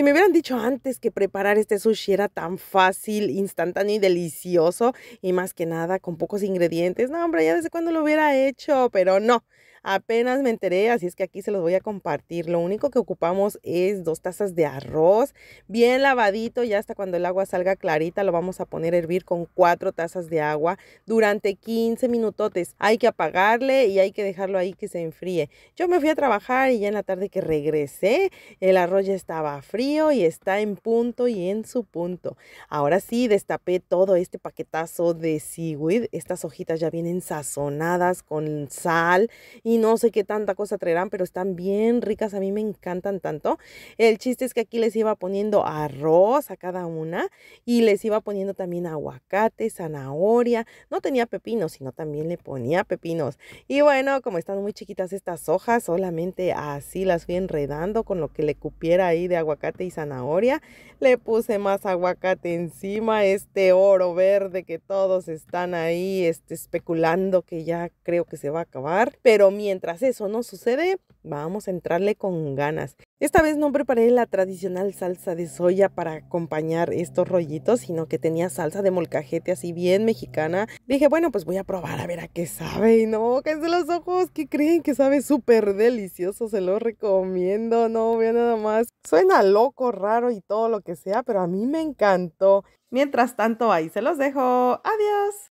Si me hubieran dicho antes que preparar este sushi era tan fácil, instantáneo y delicioso, y más que nada con pocos ingredientes, no, hombre, ya desde cuando lo hubiera hecho, pero no. Apenas me enteré, así es que aquí se los voy a compartir. Lo único que ocupamos es dos tazas de arroz, bien lavadito, y hasta cuando el agua salga clarita lo vamos a poner a hervir con cuatro tazas de agua durante 15 minutotes. Hay que apagarle y hay que dejarlo ahí que se enfríe. Yo me fui a trabajar y ya en la tarde que regresé, el arroz ya estaba frío y está en punto y en su punto. Ahora sí, destapé todo este paquetazo de seaweed. Estas hojitas ya vienen sazonadas con sal y no sé qué tanta cosa traerán, pero están bien ricas, a mí me encantan tanto. El chiste es que aquí les iba poniendo arroz a cada una y les iba poniendo también aguacate, zanahoria, no tenía pepinos, sino también le ponía pepinos. Y bueno, como están muy chiquitas estas hojas, solamente así las fui enredando con lo que le cupiera ahí de aguacate y zanahoria. Le puse más aguacate encima, este oro verde que todos están ahí este, especulando que ya creo que se va a acabar, pero mientras eso no sucede, vamos a entrarle con ganas. Esta vez no preparé la tradicional salsa de soya para acompañar estos rollitos, sino que tenía salsa de molcajete así bien mexicana. Dije, bueno, pues voy a probar a ver a qué sabe. Y no, cállense los ojos, ¿qué creen que sabe súper delicioso, se lo recomiendo, no vean nada más. Suena loco, raro y todo lo que sea, pero a mí me encantó. Mientras tanto, ahí se los dejo. Adiós.